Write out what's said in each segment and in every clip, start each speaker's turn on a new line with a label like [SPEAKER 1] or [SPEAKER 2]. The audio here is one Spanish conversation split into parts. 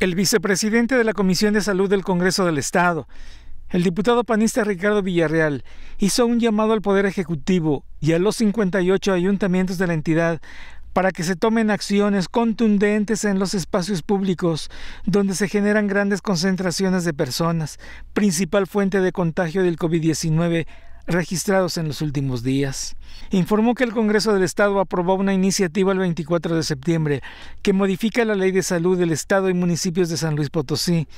[SPEAKER 1] el vicepresidente de la Comisión de Salud del Congreso del Estado, el diputado panista Ricardo Villarreal, hizo un llamado al Poder Ejecutivo y a los 58 ayuntamientos de la entidad para que se tomen acciones contundentes en los espacios públicos donde se generan grandes concentraciones de personas, principal fuente de contagio del COVID-19 registrados en los últimos días. Informó que el Congreso del Estado aprobó una iniciativa el 24 de septiembre que modifica la Ley de Salud del Estado y municipios de San Luis Potosí,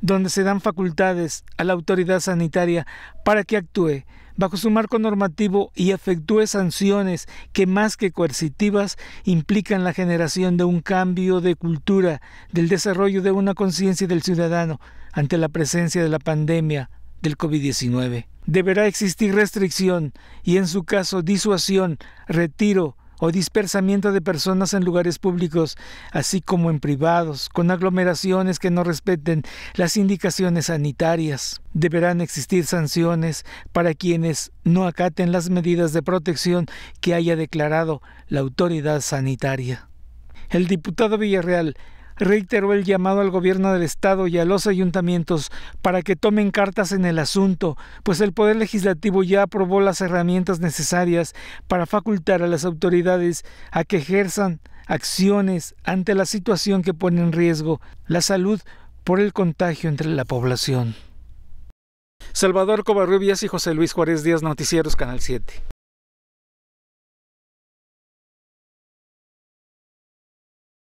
[SPEAKER 1] donde se dan facultades a la autoridad sanitaria para que actúe bajo su marco normativo y efectúe sanciones que más que coercitivas implican la generación de un cambio de cultura, del desarrollo de una conciencia del ciudadano ante la presencia de la pandemia del COVID-19 deberá existir restricción y en su caso disuasión, retiro o dispersamiento de personas en lugares públicos, así como en privados, con aglomeraciones que no respeten las indicaciones sanitarias. Deberán existir sanciones para quienes no acaten las medidas de protección que haya declarado la autoridad sanitaria. El diputado Villarreal reiteró el llamado al gobierno del Estado y a los ayuntamientos para que tomen cartas en el asunto, pues el Poder Legislativo ya aprobó las herramientas necesarias para facultar a las autoridades a que ejerzan acciones ante la situación que pone en riesgo la salud por el contagio entre la población. Salvador Covarrubias y José Luis Juárez Díaz, Noticieros Canal 7.